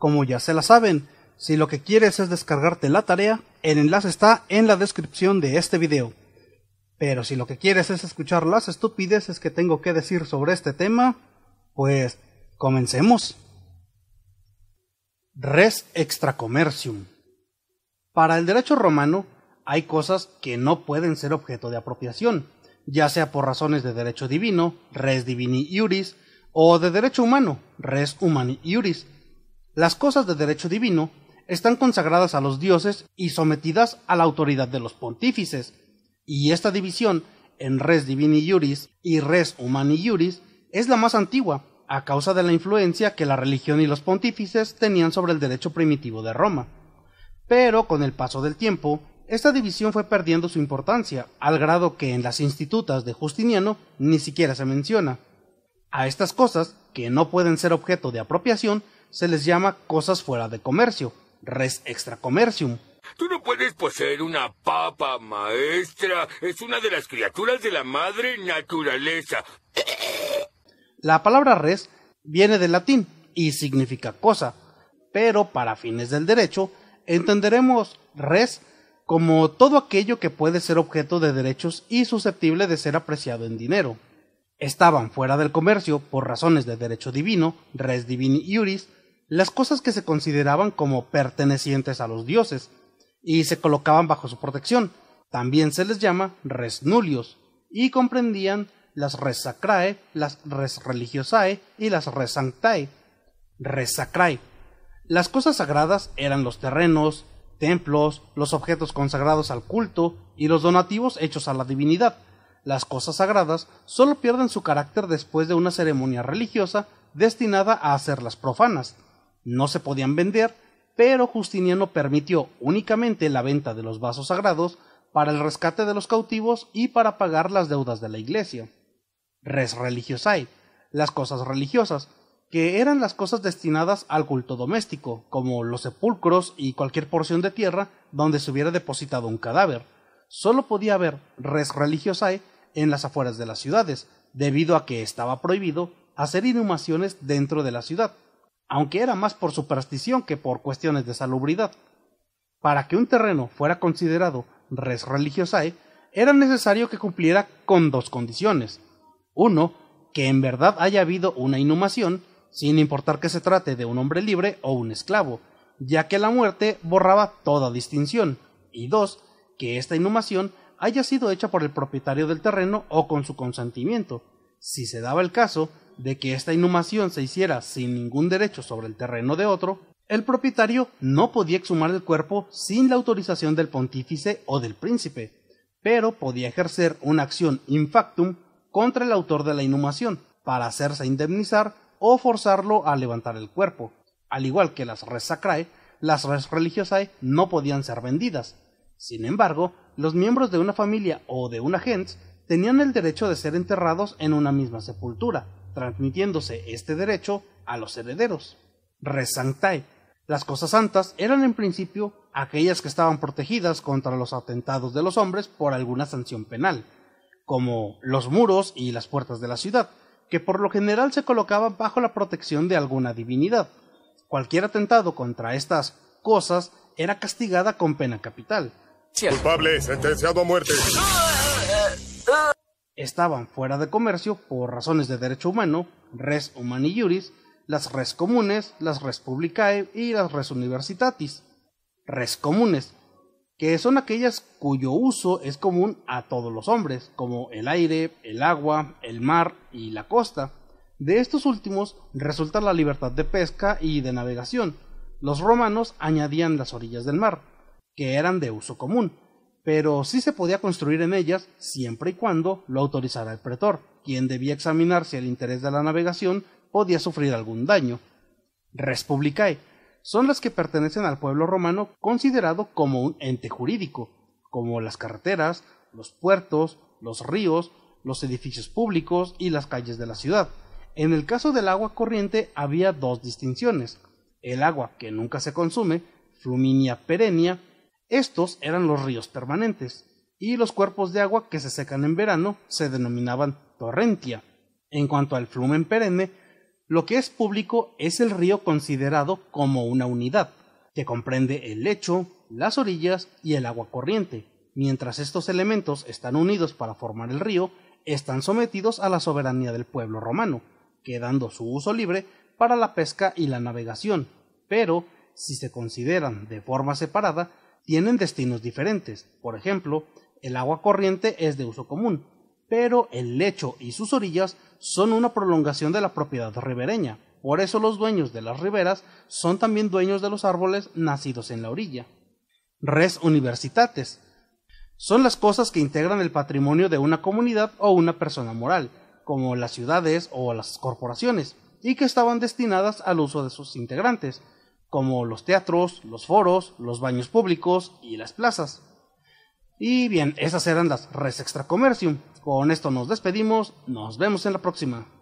Como ya se la saben, si lo que quieres es descargarte la tarea, el enlace está en la descripción de este video. Pero si lo que quieres es escuchar las estupideces que tengo que decir sobre este tema, pues comencemos. Res extracomercium. Para el derecho romano hay cosas que no pueden ser objeto de apropiación, ya sea por razones de derecho divino, res divini iuris, o de derecho humano, res humani iuris, las cosas de derecho divino están consagradas a los dioses y sometidas a la autoridad de los pontífices, y esta división en res divini iuris y res humani iuris es la más antigua, a causa de la influencia que la religión y los pontífices tenían sobre el derecho primitivo de Roma. Pero con el paso del tiempo, esta división fue perdiendo su importancia, al grado que en las institutas de Justiniano ni siquiera se menciona. A estas cosas, que no pueden ser objeto de apropiación, se les llama cosas fuera de comercio, res extra comercium. Tú no puedes poseer una papa, maestra. Es una de las criaturas de la madre naturaleza. La palabra res viene del latín y significa cosa, pero para fines del derecho entenderemos res como todo aquello que puede ser objeto de derechos y susceptible de ser apreciado en dinero. Estaban fuera del comercio por razones de derecho divino, res divini iuris, las cosas que se consideraban como pertenecientes a los dioses y se colocaban bajo su protección. También se les llama res y comprendían las res sacrae, las res religiosae y las res sanctae. Las cosas sagradas eran los terrenos, templos, los objetos consagrados al culto y los donativos hechos a la divinidad. Las cosas sagradas solo pierden su carácter después de una ceremonia religiosa destinada a hacerlas profanas no se podían vender, pero Justiniano permitió únicamente la venta de los vasos sagrados para el rescate de los cautivos y para pagar las deudas de la iglesia. Res religiosae, las cosas religiosas, que eran las cosas destinadas al culto doméstico, como los sepulcros y cualquier porción de tierra donde se hubiera depositado un cadáver. Solo podía haber res religiosae en las afueras de las ciudades, debido a que estaba prohibido hacer inhumaciones dentro de la ciudad, aunque era más por superstición que por cuestiones de salubridad. Para que un terreno fuera considerado res religiosae, era necesario que cumpliera con dos condiciones. Uno, que en verdad haya habido una inhumación, sin importar que se trate de un hombre libre o un esclavo, ya que la muerte borraba toda distinción. Y dos, que esta inhumación haya sido hecha por el propietario del terreno o con su consentimiento, si se daba el caso de que esta inhumación se hiciera sin ningún derecho sobre el terreno de otro, el propietario no podía exhumar el cuerpo sin la autorización del pontífice o del príncipe, pero podía ejercer una acción in factum contra el autor de la inhumación para hacerse indemnizar o forzarlo a levantar el cuerpo. Al igual que las res sacrae, las res religiosae no podían ser vendidas. Sin embargo, los miembros de una familia o de una gens tenían el derecho de ser enterrados en una misma sepultura, transmitiéndose este derecho a los herederos. Resantai, Las cosas santas eran en principio aquellas que estaban protegidas contra los atentados de los hombres por alguna sanción penal, como los muros y las puertas de la ciudad, que por lo general se colocaban bajo la protección de alguna divinidad. Cualquier atentado contra estas cosas era castigada con pena capital. Culpable, sentenciado a muerte estaban fuera de comercio por razones de derecho humano, res humani juris, las res comunes, las res publicae y las res universitatis. Res comunes, que son aquellas cuyo uso es común a todos los hombres, como el aire, el agua, el mar y la costa. De estos últimos resulta la libertad de pesca y de navegación. Los romanos añadían las orillas del mar, que eran de uso común, pero sí se podía construir en ellas siempre y cuando lo autorizara el pretor, quien debía examinar si el interés de la navegación podía sufrir algún daño. Respublicae son las que pertenecen al pueblo romano considerado como un ente jurídico, como las carreteras, los puertos, los ríos, los edificios públicos y las calles de la ciudad. En el caso del agua corriente había dos distinciones, el agua que nunca se consume, fluminia perenia, estos eran los ríos permanentes, y los cuerpos de agua que se secan en verano se denominaban torrentia. En cuanto al flumen perenne, lo que es público es el río considerado como una unidad, que comprende el lecho, las orillas y el agua corriente. Mientras estos elementos están unidos para formar el río, están sometidos a la soberanía del pueblo romano, quedando su uso libre para la pesca y la navegación, pero si se consideran de forma separada, tienen destinos diferentes. Por ejemplo, el agua corriente es de uso común, pero el lecho y sus orillas son una prolongación de la propiedad ribereña. Por eso los dueños de las riberas son también dueños de los árboles nacidos en la orilla. Res universitates. Son las cosas que integran el patrimonio de una comunidad o una persona moral, como las ciudades o las corporaciones, y que estaban destinadas al uso de sus integrantes como los teatros, los foros, los baños públicos y las plazas. Y bien, esas eran las res extracomercium. Con esto nos despedimos, nos vemos en la próxima.